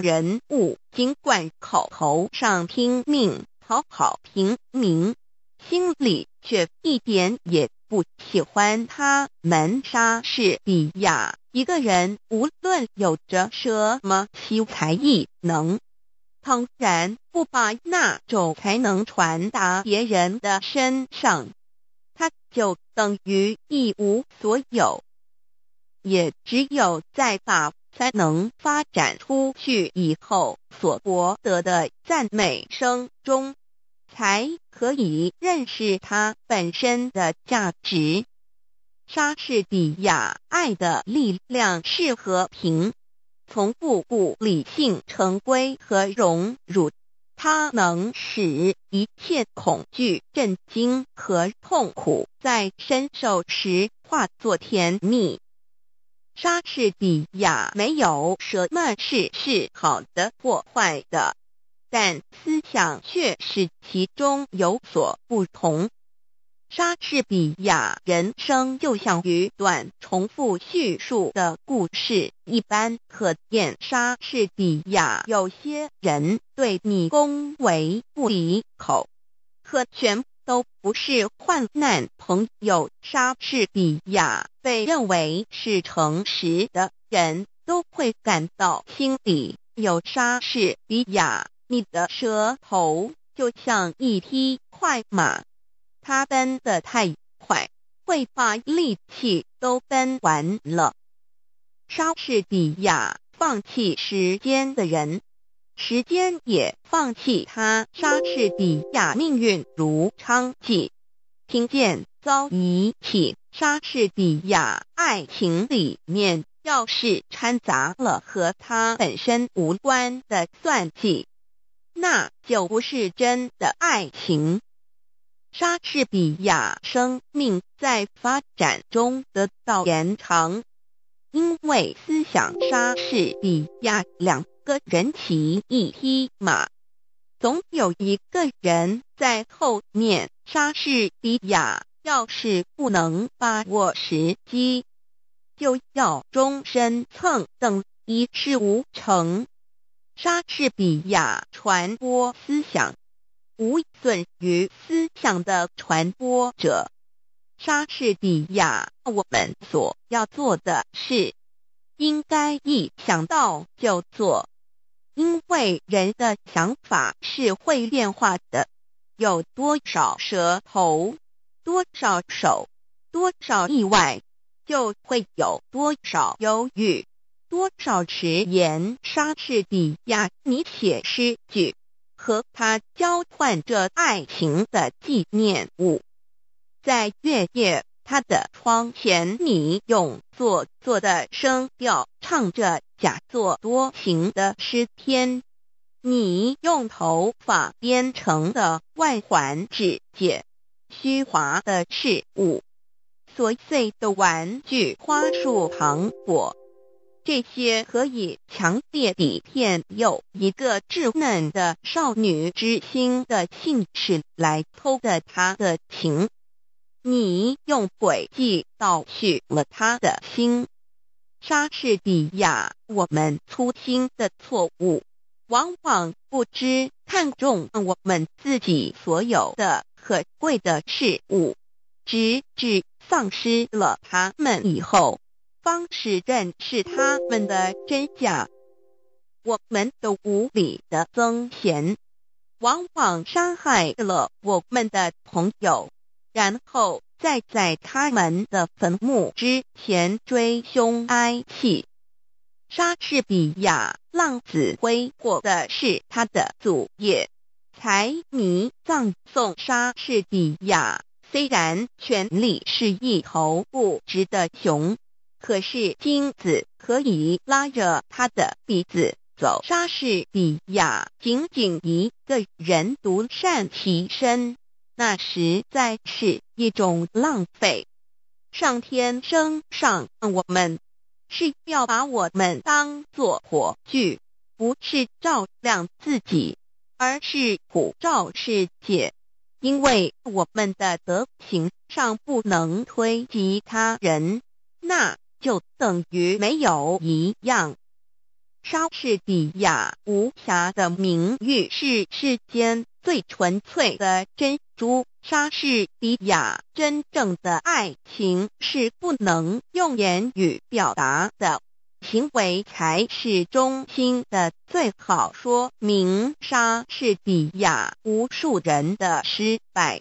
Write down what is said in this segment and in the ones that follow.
人物尽管口头上拼命讨好平民，心里却一点也不喜欢他们。莎士比亚一个人无论有着什么奇才异能，当然不把那种才能传达别人的身上，他就等于一无所有。也只有在把。才能发展出去以后所获得的赞美声中，才可以认识它本身的价值。莎士比亚，《爱的力量》是和平，从不顾理性成规和荣辱，它能使一切恐惧、震惊和痛苦在伸手时化作甜蜜。莎士比亚没有什么事是好的或坏的，但思想却是其中有所不同。莎士比亚人生就像一段重复叙述的故事一般，可见莎士比亚有些人对你恭维不离口，可全。都不是患难朋友。莎士比亚被认为是诚实的人，都会感到心里有莎士比亚。你的舌头就像一匹快马，它奔得太快，会把力气都奔完了。莎士比亚放弃时间的人。时间也放弃他，莎士比亚命运如娼妓，听见？遭遗弃，莎士比亚爱情里面要是掺杂了和他本身无关的算计，那就不是真的爱情。莎士比亚生命在发展中得到延长，因为思想，莎士比亚两。个人骑一匹马，总有一个人在后面。莎士比亚要是不能把握时机，就要终身蹭蹭一事无成。莎士比亚传播思想，无损于思想的传播者。莎士比亚，我们所要做的事，应该一想到就做。人的想法是会变化的，有多少舌头，多少手，多少意外，就会有多少忧郁，多少迟延。沙士比亚，你写诗句，和他交换着爱情的纪念物，在月夜他的窗前，你用做作的声调，唱着假作多情的诗篇。你用头发编成的外环指解虚华的事物，琐碎的玩具花束糖果，这些可以强烈地骗有一个稚嫩的少女之心的性使来偷的她的情。你用诡计盗取了他的心。莎士比亚，我们粗心的错误。往往不知看重我们自己所有的可贵的事物，直至丧失了他们以后，方始认识他们的真假。我们的无理的增嫌，往往伤害了我们的朋友，然后再在他们的坟墓之前追凶哀气。莎士比亚浪子挥霍的是他的祖业，财迷葬送莎士比亚。虽然权力是一头不值的熊，可是金子可以拉着他的鼻子走。莎士比亚仅仅一个人独善其身，那实在是一种浪费。上天生上我们。是要把我们当作火炬，不是照亮自己，而是普照世界。因为我们的德行上不能推及他人，那就等于没有一样。莎士比亚无瑕的名誉是世间最纯粹的珍珠。莎士比亚，真正的爱情是不能用言语表达的，行为才是中心的最好说明。莎士比亚，无数人的失败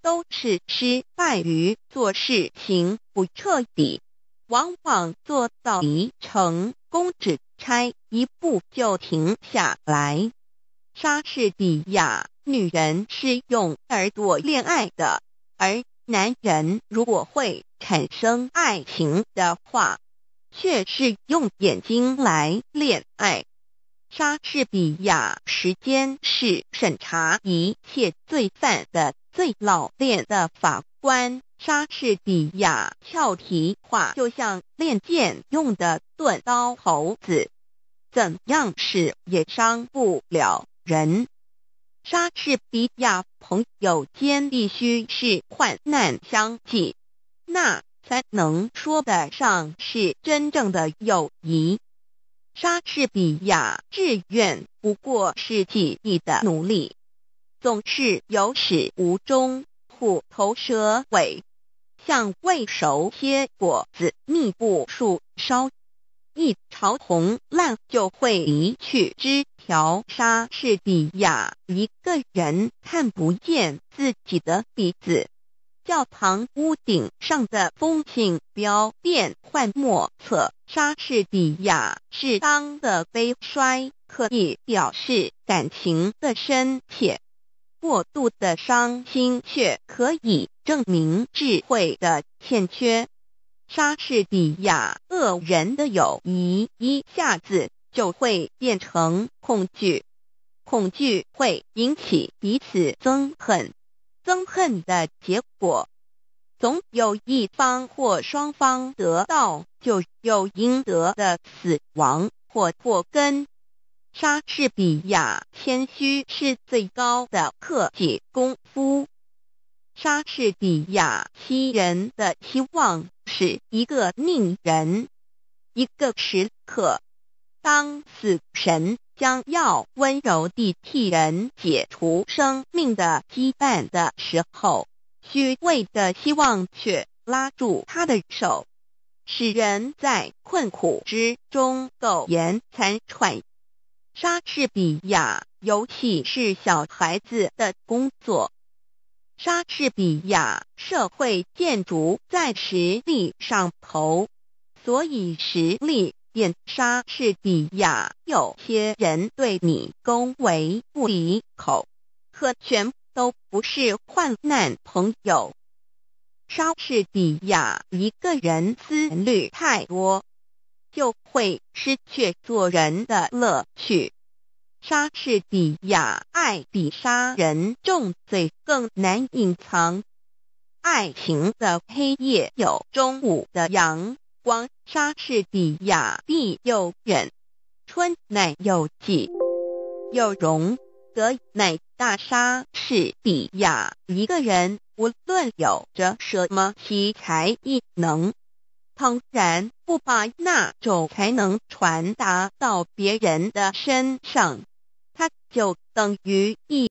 都是失败于做事情不彻底，往往做到离成功只差一步就停下来。莎士比亚。女人是用耳朵恋爱的，而男人如果会产生爱情的话，却是用眼睛来恋爱。莎士比亚，时间是审查一切罪犯的最老练的法官。莎士比亚俏皮话，就像练剑用的钝刀，猴子怎样使也伤不了人。莎士比亚朋友间必须是患难相济，那才能说得上是真正的友谊。莎士比亚志愿不过是记忆的奴隶，总是有始无终，虎头蛇尾，像未熟些果子密布树梢。一潮红烂就会离去。之条沙士比亚，一个人看不见自己的鼻子。教堂屋顶上的风景标变幻莫测。莎士比亚适当的悲衰可以表示感情的深切，过度的伤心却可以证明智慧的欠缺。莎士比亚，恶人的友谊一下子就会变成恐惧，恐惧会引起彼此憎恨，憎恨的结果，总有一方或双方得到就有应得的死亡或祸根。莎士比亚，谦虚是最高的克己功夫。莎士比亚，希人的希望是一个命人，一个时刻，当死神将要温柔地替人解除生命的羁绊的时候，虚伪的希望却拉住他的手，使人在困苦之中苟延残喘。莎士比亚，尤其是小孩子的工作。莎士比亚社会建筑在实力上头，所以实力变莎士比亚，有些人对你恭维不离口，可全都不是患难朋友。莎士比亚一个人思虑太多，就会失去做人的乐趣。莎士比亚爱比杀人重罪更难隐藏，爱情的黑夜有中午的阳光。莎士比亚又远，春乃又季，又容则乃大。莎士比亚一个人，无论有着什么奇才异能，当然不把那种才能传达到别人的身上。就等于一。